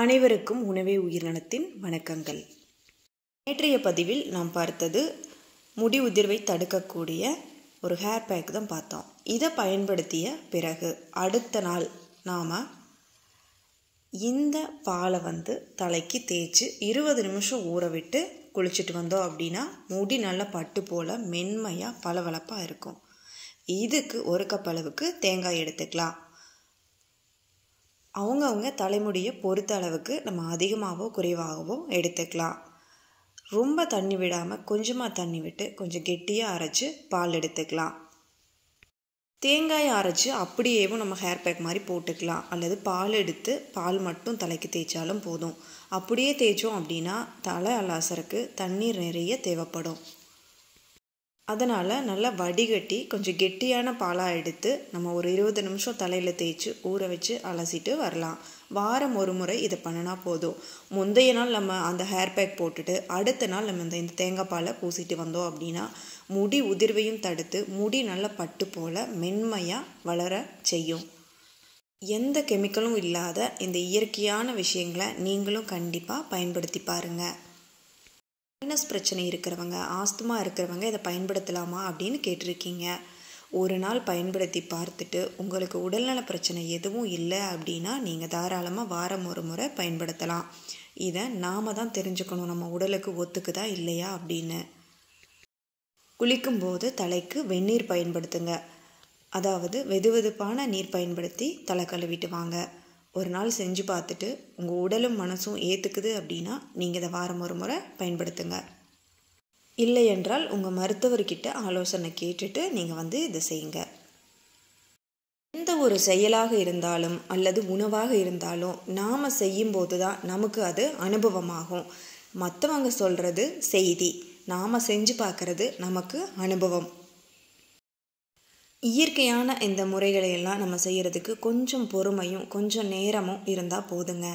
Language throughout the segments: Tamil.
அனைவருக்கும் உணவே உயிரினத்தின் வணக்கங்கள் நேற்றைய பதிவில் நாம் பார்த்தது முடி உதிர்வை தடுக்கக்கூடிய ஒரு ஹேர் பேக் தான் பார்த்தோம் இதை பயன்படுத்திய பிறகு அடுத்த நாள் நாம் இந்த பாலை வந்து தலைக்கு தேய்ச்சி இருபது நிமிஷம் ஊற விட்டு குளிச்சுட்டு வந்தோம் அப்படின்னா முடி நல்லா பட்டு போல் மென்மையாக பளபளப்பாக இருக்கும் இதுக்கு ஒரு கப் அளவுக்கு தேங்காய் எடுத்துக்கலாம் அவங்கவுங்க தலைமுடியை பொறுத்த அளவுக்கு நம்ம அதிகமாகவோ குறைவாகவோ எடுத்துக்கலாம் ரொம்ப தண்ணி விடாமல் கொஞ்சமாக தண்ணி விட்டு கொஞ்சம் கெட்டியாக அரைச்சி பால் எடுத்துக்கலாம் தேங்காய் அரைச்சி அப்படியேவும் நம்ம ஹேர் பேக் மாதிரி போட்டுக்கலாம் அல்லது பால் எடுத்து பால் மட்டும் தலைக்கு தேய்ச்சாலும் போதும் அப்படியே தேய்ச்சோம் அப்படின்னா தலை அலாசருக்கு தண்ணீர் நிறைய தேவைப்படும் அதனால் நல்லா வடிகட்டி கொஞ்சம் கெட்டியான பாலாக எடுத்து நம்ம ஒரு இருபது நிமிஷம் தலையில் தேய்ச்சி ஊற வச்சு அலசிட்டு வரலாம் வாரம் ஒரு முறை இதை பண்ணினா போதும் முந்தைய நாள் நம்ம அந்த ஹேர் பேக் போட்டுட்டு அடுத்த நாள் நம்ம இந்த இந்த தேங்காய் பாலை பூசிட்டு வந்தோம் அப்படின்னா முடி உதிர்வையும் தடுத்து முடி நல்ல பட்டு போல் மென்மையாக வளர செய்யும் எந்த கெமிக்கலும் இல்லாத இந்த இயற்கையான விஷயங்களை நீங்களும் கண்டிப்பாக பயன்படுத்தி பாருங்கள் சைனஸ் பிரச்சனை இருக்கிறவங்க ஆஸ்துமா இருக்கிறவங்க இதை பயன்படுத்தலாமா அப்படின்னு கேட்டிருக்கீங்க ஒரு நாள் பயன்படுத்தி பார்த்துட்டு உங்களுக்கு உடல்நல பிரச்சனை எதுவும் இல்லை அப்படின்னா நீங்கள் தாராளமாக வாரம் ஒரு முறை பயன்படுத்தலாம் இதை நாம் தான் தெரிஞ்சுக்கணும் நம்ம உடலுக்கு ஒத்துக்குதா இல்லையா அப்படின்னு குளிக்கும்போது தலைக்கு வெந்நீர் பயன்படுத்துங்க அதாவது வெதுவெதுப்பான நீர் பயன்படுத்தி தலை கழுவிட்டு வாங்க ஒரு நாள் செஞ்சு பார்த்துட்டு உங்கள் உடலும் மனசும் ஏற்றுக்குது அப்படின்னா நீங்கள் இதை வாரம் ஒரு முறை பயன்படுத்துங்க இல்லை என்றால் உங்கள் மருத்துவர்கிட்ட ஆலோசனை கேட்டுட்டு நீங்கள் வந்து இதை செய்யுங்க எந்த ஒரு செயலாக இருந்தாலும் அல்லது உணவாக இருந்தாலும் நாம் செய்யும்போது தான் நமக்கு அது அனுபவமாகும் மற்றவங்க சொல்கிறது செய்தி நாம் செஞ்சு பார்க்குறது நமக்கு அனுபவம் இயற்கையான இந்த முறைகளை எல்லாம் நம்ம செய்கிறதுக்கு கொஞ்சம் பொறுமையும் கொஞ்சம் நேரமும் இருந்தால் போதுங்க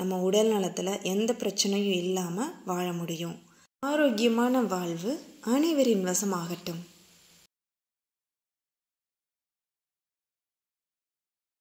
நம்ம உடல் நலத்தில் எந்த பிரச்சனையும் இல்லாமல் வாழ முடியும் ஆரோக்கியமான வாழ்வு அனைவரின் வசமாகட்டும்